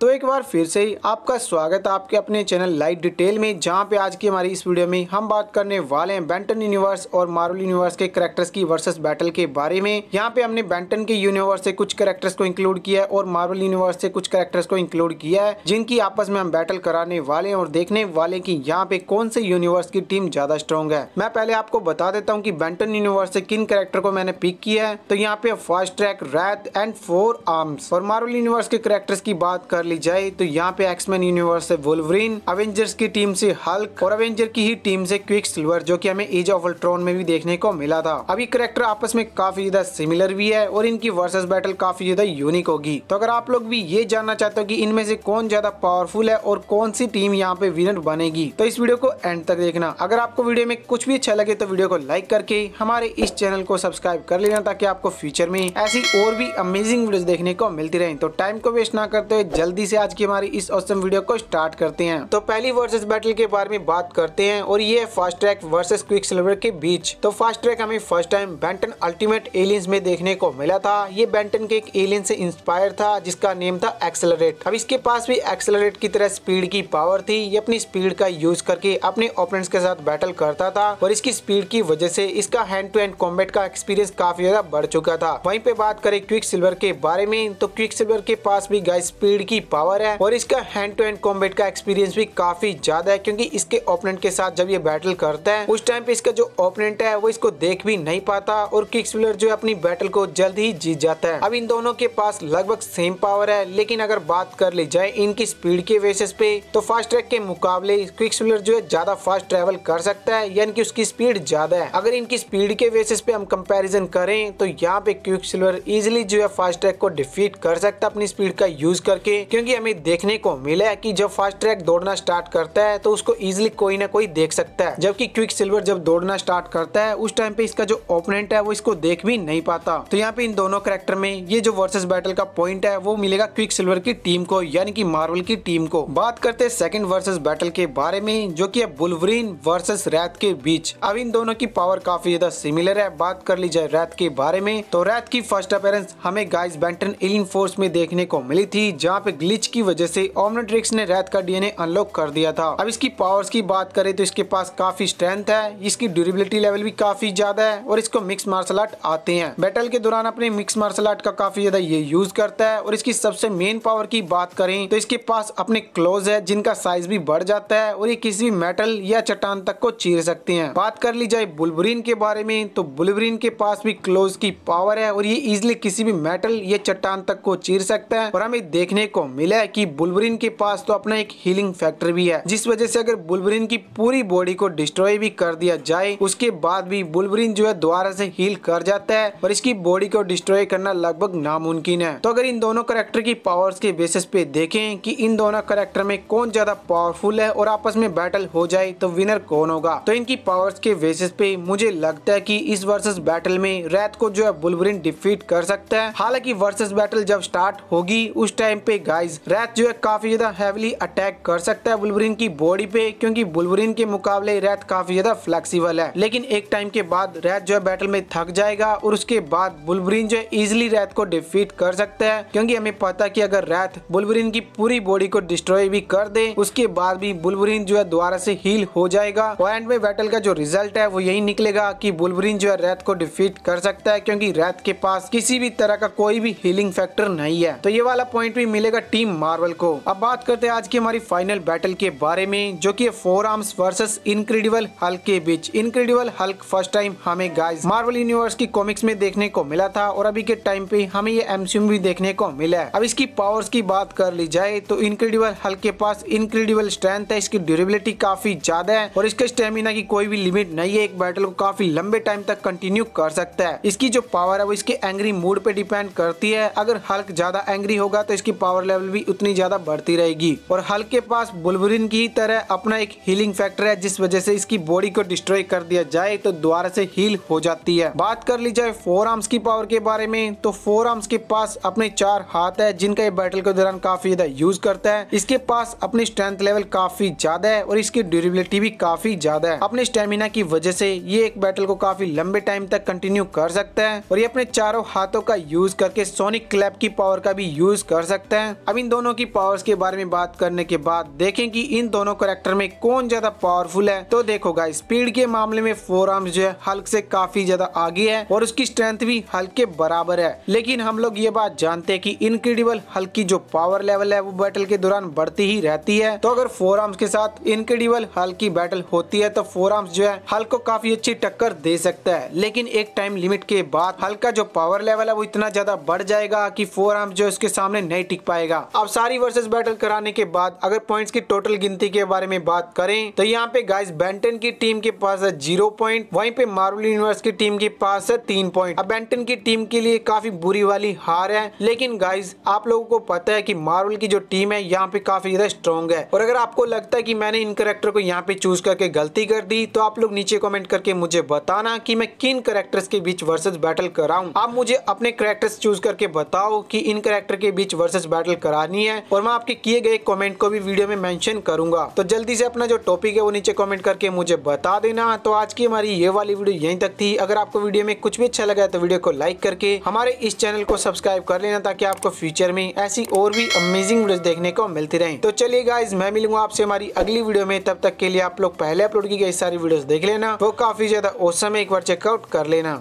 तो एक बार फिर से ही आपका स्वागत है आपके अपने चैनल लाइट डिटेल में जहां पे आज की हमारी इस वीडियो में हम बात करने वाले हैं बैंटन यूनिवर्स और मार्वल यूनिवर्स के करेक्टर्स की वर्सेस बैटल के बारे में यहां पे हमने बैंटन के यूनिवर्स से कुछ करेक्टर्स को इंक्लूड किया है और मार्वल यूनिवर्स से कुछ करेक्टर्स को इंक्लूड किया है जिनकी आपस में हम बैटल कराने वाले और देखने वाले की यहाँ पे कौन से यूनिवर्स की टीम ज्यादा स्ट्रॉन्ग है मैं पहले आपको बता देता हूँ की बैंटन यूनिवर्स से किन करेक्टर को मैंने पिक किया है तो यहाँ पे Fasttrack Rath and Four Arms और मार्वल यूनिवर्स के करेक्टर्स की बात कर ली जाए तो यहाँ पे एक्समैन यूनिवर्स से वुलवरीन अवेंजर्स की टीम से हल्क और अवेंजर की ही टीम से क्विक सिल्वर जो की हमें एज ऑफ अल्ट्रॉन में भी देखने को मिला था अभी करेक्टर आपस में काफी ज्यादा सिमिलर भी है और इनकी वर्सेज बैटल काफी ज्यादा यूनिक होगी तो अगर आप लोग भी ये जानना चाहते हो की इनमें से कौन ज्यादा पावरफुल है और कौन सी टीम यहाँ पे विनर बनेगी तो इस वीडियो को एंड तक देखना अगर आपको वीडियो में कुछ भी अच्छा लगे तो वीडियो को लाइक करके हमारे इस चैनल को सब्सक्राइब कर लेना ताकि आपको फ्यूचर में ऐसी और भी अमेजिंग वीडियोस देखने को मिलती रहे तो टाइम को वेस्ट ना करते हुए जल्दी जल्दी से आज की हमारी इस औसम वीडियो को स्टार्ट करते हैं तो पहली वर्सेस बैटल के बारे में बात करते हैं और ये है Fasttrack versus Quicksilver के बीच तो फास्ट ट्रैक हमें first time Ben ten Ultimate Aliens में देखने को मिला था ये बैंटन के एक एलियन से इंस्पायर था जिसका नेम था एक्सेलरेट अब इसके पास भी एक्सेलरेट की तरह स्पीड की पावर थी ये अपनी स्पीड का यूज करके अपने ओपोनेंट्स के साथ बैटल करता था और इसकी स्पीड की वजह से इसका हैंड टू हैंड कॉम्बेट का एक्सपीरियंस काफी ज्यादा बढ़ चुका था वहीं पे बात करें क्विक सिल्वर के बारे में तो क्विक सिल्वर के पास भी गाय स्पीड की पावर है और इसका हैंड टू हैंड कॉम्बेट का एक्सपीरियंस भी काफी ज्यादा है क्योंकि इसके ओपोनेंट के साथ जब ये बैटल करता है उस टाइम पे इसका जो ओपोनेंट है वो इसको देख भी नहीं पाता और किक्स जो है अपनी बैटल को जल्द ही जीत जाता है अब इन दोनों के पास लगभग सेम पावर है लेकिन अगर बात कर ली जाए इनकी स्पीड के बेसिस पे तो फास्ट ट्रैक के मुकाबले क्विक्स जो है ज्यादा फास्ट ट्रेवल कर सकता है यानी कि उसकी स्पीड ज्यादा है अगर इनकी स्पीड के बेसिस पे हम कंपैरिजन करें तो यहाँ पे क्विक सिल्वर इजिली जो है फास्ट ट्रैक को डिफीट कर सकता है अपनी स्पीड का यूज करके क्योंकि हमें देखने को मिला है कि जब फास्ट ट्रैक दौड़ना स्टार्ट करता है तो उसको इजिली कोई ना कोई देख सकता है जबकि क्विक सिल्वर जब दौड़ना स्टार्ट करता है उस टाइम पे इसका जो ओपोनेंट है वो इसको देख भी नहीं पाता तो यहाँ पे इन दोनों करेक्टर में ये जो वर्सेज बैटल का पॉइंट है वो मिलेगा क्विक सिल्वर की टीम को यानी की मार्वल की टीम को बात करते हैं सेकंड वर्सेज बैटल के बारे में जो की बुलवरीन वर्सेस रैत के बीच अब इन दोनों की पावर काफी ज्यादा सिमिलर है बात कर ली जाए रैत के बारे में तो रैत की फर्स्ट अपेयरेंस हमें गाइस बैंटन इन फोर्स में देखने को मिली थी जहाँ पे ग्लिच की वजह से ओमनिट्रिक्स ने रैथ का डीएनए अनलॉक कर दिया था अब इसकी पावर्स की बात करें तो इसके पास काफी स्ट्रेंथ है इसकी ड्यूरेबिलिटी लेवल भी काफी ज्यादा है और इसको मिक्स मार्शल आर्ट आते हैं बैटल के दौरान अपने मिक्स मार्शल आर्ट का काफी ज्यादा ये यूज करता है और इसकी सबसे मेन पावर की बात करें तो इसके पास अपने क्लोज है जिनका साइज भी बढ़ जाता है और ये किसी भी मेटल या चट्टान तक को चीर सकते हैं बात कर ली जाए बुलबरीन के बारे में तो बुलबरीन के पास भी क्लोज की पावर है और ये इजिली किसी भी मेटल या चट्टान तक को चीर सकता है और हमें देखने को मिला है कि बुलबरीन के पास तो अपना एक हीलिंग फैक्टर भी है जिस वजह से अगर बुलबरीन की पूरी बॉडी को डिस्ट्रॉय भी कर दिया जाए उसके बाद भी बुलबरीन जो है दोबारा से हील कर जाता है और इसकी बॉडी को डिस्ट्रॉय करना लगभग नामुमकिन है तो अगर इन दोनों करेक्टर की पावर्स के बेसिस पे देखें कि इन दोनों करेक्टर में कौन ज्यादा पावरफुल है और आपस में बैटल हो जाए तो विनर कौन होगा तो इनकी पावर्स के बेसिस पे मुझे लगता है की इस वर्सेस बैटल में रैत को जो है बुलबरीन डिफीट कर सकता है हालांकि वर्सेस बैटल जब स्टार्ट होगी उस टाइम पे गाय गाइज रैथ जो है काफी ज्यादा हैवली अटैक कर सकता है बुलबरीन की बॉडी पे क्योंकि बुलबरीन के मुकाबले रैथ काफी ज्यादा फ्लेक्सीबल है लेकिन एक टाइम के बाद रैथ जो है बैटल में थक जाएगा और उसके बाद बुलबरीन जो है इजिली रैथ को डिफीट कर सकता है क्योंकि हमें पता की अगर रैथ बुलबरीन की पूरी बॉडी को डिस्ट्रॉय भी कर दे उसके बाद भी बुलबरीन जो है दोबारा से हील हो जाएगा और एंड में बैटल का जो रिजल्ट है वो यही निकलेगा की बुलबरीन जो है रैथ को डिफीट कर सकता है क्योंकि रैथ के पास किसी भी तरह का कोई भी हीलिंग फैक्टर नहीं है तो ये वाला पॉइंट भी मिलेगा टीम मार्वल को अब बात करते हैं आज की हमारी फाइनल बैटल के बारे में जो की Four Arms versus Incredible Hulk के बीच इनक्रेडिबल हल्क फर्स्ट टाइम हमें गाइस मार्वल यूनिवर्स की कॉमिक्स में देखने को मिला था और अभी के टाइम पे हमें ये एमसीयू भी देखने को मिला है अब इसकी पावर्स की बात कर ली जाए तो इनक्रेडिबल हल्क के पास इनक्रेडिबल स्ट्रेंथ है इसकी ड्यूरेबिलिटी काफी ज्यादा है और इसके स्टेमिना की कोई भी लिमिट नहीं है एक बैटल को काफी लंबे टाइम तक कंटिन्यू कर सकता है इसकी जो पावर है वो इसके एंग्री मूड पे डिपेंड करती है अगर हल्क ज्यादा एंग्री होगा तो इसकी पावर लेवल लेवल भी उतनी ज़्यादा बढ़ती रहेगी और हल्के के पास बुलबुरिन की तरह अपना एक हीलिंग फैक्टर है जिस वजह से इसकी बॉडी को डिस्ट्रॉय कर दिया जाए तो दोबारा से हील हो जाती है बात कर ली जाए फोर आर्म्स की पावर के बारे में तो फोर आर्म्स के पास अपने चार हाथ है जिनका ये बैटल के दौरान काफी ज्यादा यूज करता है इसके पास अपनी स्ट्रेंथ लेवल काफी ज्यादा है और इसकी ड्यूरेबिलिटी भी काफी ज्यादा है अपने स्टेमिना की वजह से ये एक बैटल को काफी लंबे टाइम तक कंटिन्यू कर सकता है और ये अपने चारों हाथों का यूज करके सोनिक क्लैप की पावर का भी यूज कर सकते हैं अब इन दोनों की पावर्स के बारे में बात करने के बाद देखें कि इन दोनों करेक्टर में कौन ज्यादा पावरफुल है तो देखो गाइस स्पीड के मामले में फोर आर्म्स जो है हल्क से काफी ज्यादा आगे है और उसकी स्ट्रेंथ भी हल्क के बराबर है लेकिन हम लोग ये बात जानते हैं कि इनक्रेडिबल हल्क की जो पावर लेवल है वो बैटल के दौरान बढ़ती ही रहती है तो अगर फोर आर्म्स के साथ इनक्रेडिबल हल्क की बैटल होती है तो फोर आर्म्स जो है हल्क को काफी अच्छी टक्कर दे सकता है लेकिन एक टाइम लिमिट के बाद हल्क का जो पावर लेवल है वो इतना ज्यादा बढ़ जाएगा की फोर आर्म्स जो उसके सामने नहीं टिक पाएगा गया अब सारी वर्सेस बैटल कराने के बाद अगर पॉइंट्स की टोटल गिनती के बारे में बात करें तो यहाँ पे गाइस बेंटन की टीम के पास है जीरो पॉइंट वहीं पे मार्वल यूनिवर्स की टीम के पास है तीन पॉइंट अब बेंटन की टीम के लिए काफी बुरी वाली हार है लेकिन गाइज आप लोगों को पता है की मार्वल की जो टीम है यहाँ पे काफी ज्यादा स्ट्रॉन्ग है और अगर आपको लगता है की मैंने इन करेक्टर को यहाँ पे चूज करके गलती कर दी तो आप लोग नीचे कॉमेंट करके मुझे बताना की मैं किन करेक्टर्स के बीच वर्सेज बैटल कराऊँ आप मुझे अपने करेक्टर्स चूज करके बताओ की इन करेक्टर के बीच वर्सेज बैटल करानी है और मैं आपके किए गए कॉमेंट को भी वीडियो में मेंशन करूंगा तो जल्दी से अपना जो टॉपिक है वो नीचे कॉमेंट करके मुझे बता देना तो आज की हमारी ये वाली वीडियो यहीं तक थी अगर आपको वीडियो में कुछ भी अच्छा लगा तो वीडियो को लाइक करके हमारे इस चैनल को सब्सक्राइब कर लेना ताकि आपको फ्यूचर में ऐसी और भी अमेजिंग वीडियो देखने को मिलती रहे तो चलिए गाइज मैं मिलूंगा आपसे हमारी अगली वीडियो में तब तक के लिए आप लोग पहले अपलोड की गई सारी वीडियो देख लेना वो काफी ज्यादा औसम है एक बार चेकआउट कर लेना